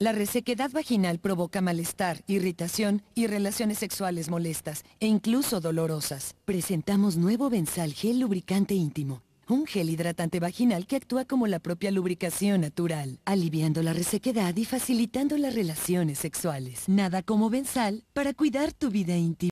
La resequedad vaginal provoca malestar, irritación y relaciones sexuales molestas e incluso dolorosas. Presentamos nuevo Bensal Gel Lubricante Íntimo. Un gel hidratante vaginal que actúa como la propia lubricación natural, aliviando la resequedad y facilitando las relaciones sexuales. Nada como Bensal para cuidar tu vida íntima.